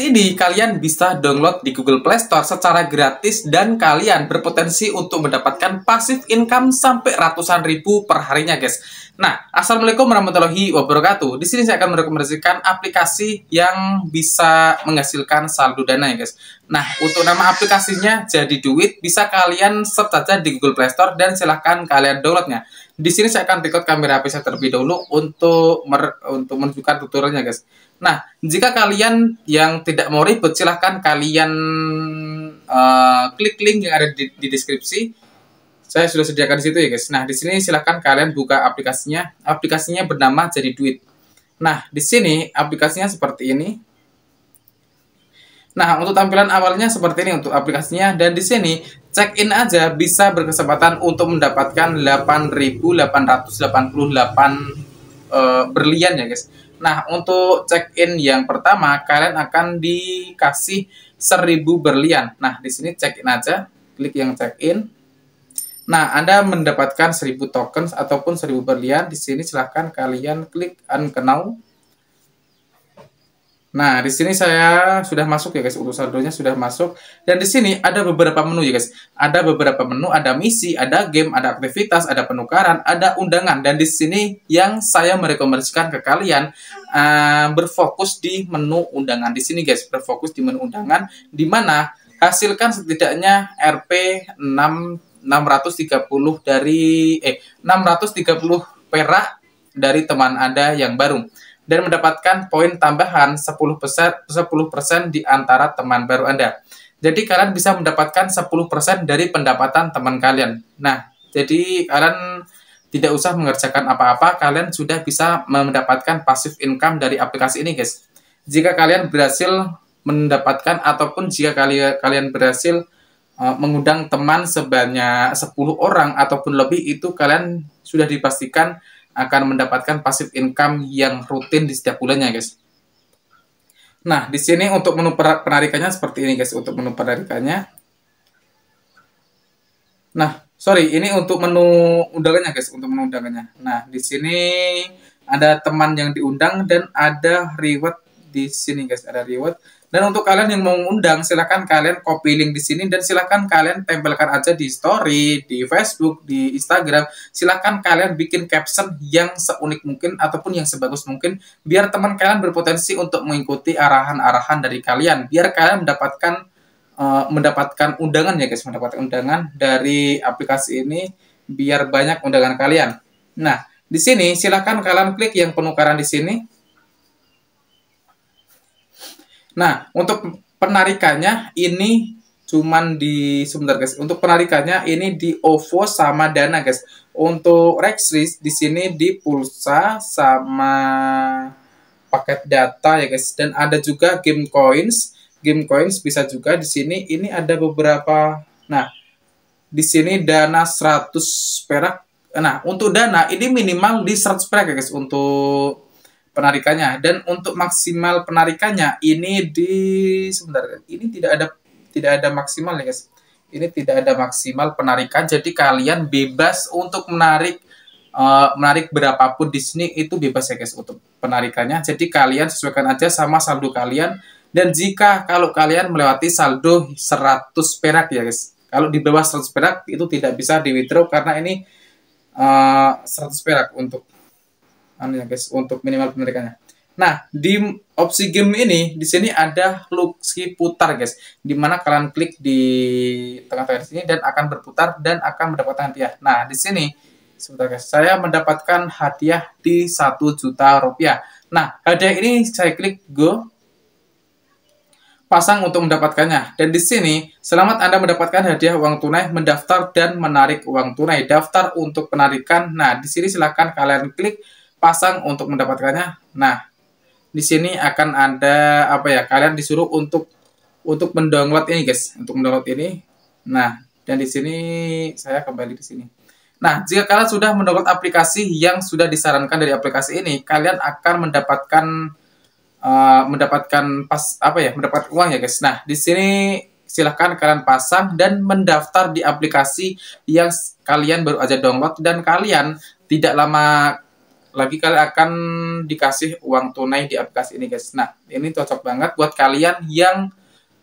ini kalian bisa download di Google Play Store secara gratis dan kalian berpotensi untuk mendapatkan pasif income sampai ratusan ribu per harinya guys. Nah, Assalamualaikum warahmatullahi wabarakatuh. Di sini saya akan merekomendasikan aplikasi yang bisa menghasilkan saldo dana ya guys. Nah, untuk nama aplikasinya jadi duit bisa kalian search saja di Google Play Store dan silahkan kalian downloadnya. Di sini saya akan record kamera HP saya terlebih dahulu untuk mer untuk menunjukkan tutorialnya, guys. Nah, jika kalian yang tidak mau ribet, silahkan kalian uh, klik link yang ada di, di deskripsi. Saya sudah sediakan di situ ya, guys. Nah, di sini silahkan kalian buka aplikasinya. Aplikasinya bernama Jadi Duit. Nah, di sini aplikasinya seperti ini. Nah, untuk tampilan awalnya seperti ini untuk aplikasinya dan di sini check in aja bisa berkesempatan untuk mendapatkan 8.888 Uh, eh, berlian ya guys. Nah untuk check in yang pertama kalian akan dikasih 1000 berlian. Nah di sini check in aja, klik yang check in. Nah Anda mendapatkan 1000 tokens ataupun 1000 berlian. Di sini silahkan kalian klik unknown. Nah, di sini saya sudah masuk ya guys, untuk saldonya sudah masuk. Dan di sini ada beberapa menu ya guys. Ada beberapa menu, ada misi, ada game, ada aktivitas, ada penukaran, ada undangan. Dan di sini yang saya merekomendasikan ke kalian uh, berfokus di menu undangan. Di sini guys, berfokus di menu undangan di mana hasilkan setidaknya RP 6 630 dari eh 630 perak dari teman Anda yang baru dan mendapatkan poin tambahan 10%, 10% di antara teman baru Anda. Jadi kalian bisa mendapatkan 10% dari pendapatan teman kalian. Nah, jadi kalian tidak usah mengerjakan apa-apa, kalian sudah bisa mendapatkan pasif income dari aplikasi ini, guys. Jika kalian berhasil mendapatkan ataupun jika kalian berhasil eh, mengundang teman sebanyak 10 orang ataupun lebih itu kalian sudah dipastikan akan mendapatkan passive income yang rutin di setiap bulannya, guys. Nah, di sini untuk menu penarikannya seperti ini, guys. Untuk menu penarikannya. Nah, sorry, ini untuk menu undangannya, guys. Untuk menu undangannya. Nah, di sini ada teman yang diundang dan ada reward di sini guys ada reward dan untuk kalian yang mau undang silahkan kalian copy link di sini dan silahkan kalian tempelkan aja di story di Facebook di Instagram silahkan kalian bikin caption yang seunik mungkin ataupun yang sebagus mungkin biar teman kalian berpotensi untuk mengikuti arahan-arahan dari kalian biar kalian mendapatkan uh, mendapatkan undangan ya guys mendapatkan undangan dari aplikasi ini biar banyak undangan kalian nah di sini silahkan kalian klik yang penukaran di sini Nah, untuk penarikannya ini cuman di sebentar guys. Untuk penarikannya ini di OVO sama Dana guys. Untuk Rexris di sini di pulsa sama paket data ya guys. Dan ada juga game coins. Game coins bisa juga di sini ini ada beberapa nah di sini Dana 100 perak. Nah, untuk Dana ini minimal di 100 perak ya guys untuk penarikannya dan untuk maksimal penarikannya ini di sebentar ini tidak ada tidak ada maksimal ya guys ini tidak ada maksimal penarikan jadi kalian bebas untuk menarik uh, menarik berapapun di sini itu bebas ya guys untuk penarikannya jadi kalian sesuaikan aja sama saldo kalian dan jika kalau kalian melewati saldo 100 perak ya guys kalau di bawah 100 perak itu tidak bisa di withdraw karena ini uh, eh, 100 perak untuk anu ya guys untuk minimal penarikannya. Nah, di opsi game ini di sini ada luxi putar guys. Dimana kalian klik di tengah-tengah sini dan akan berputar dan akan mendapatkan hadiah. Nah, di sini sebentar guys, saya mendapatkan hadiah di 1 juta rupiah. Nah, hadiah ini saya klik go pasang untuk mendapatkannya. Dan di sini, selamat Anda mendapatkan hadiah uang tunai, mendaftar dan menarik uang tunai. Daftar untuk penarikan. Nah, di sini silakan kalian klik pasang untuk mendapatkannya. Nah, di sini akan ada apa ya? Kalian disuruh untuk untuk mendownload ini, guys. Untuk mendownload ini. Nah, dan di sini saya kembali di sini. Nah, jika kalian sudah mendownload aplikasi yang sudah disarankan dari aplikasi ini, kalian akan mendapatkan uh, mendapatkan pas apa ya? Mendapat uang ya, guys. Nah, di sini silahkan kalian pasang dan mendaftar di aplikasi yang kalian baru aja download dan kalian tidak lama lagi kalian akan dikasih uang tunai di aplikasi ini guys. Nah, ini cocok banget buat kalian yang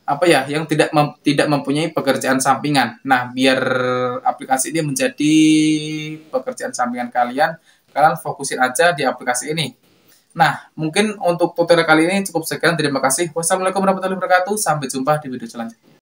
apa ya, yang tidak mem tidak mempunyai pekerjaan sampingan. Nah, biar aplikasi ini menjadi pekerjaan sampingan kalian, kalian fokusin aja di aplikasi ini. Nah, mungkin untuk tutorial kali ini cukup sekian. Terima kasih. Wassalamualaikum warahmatullahi wabarakatuh. Sampai jumpa di video selanjutnya.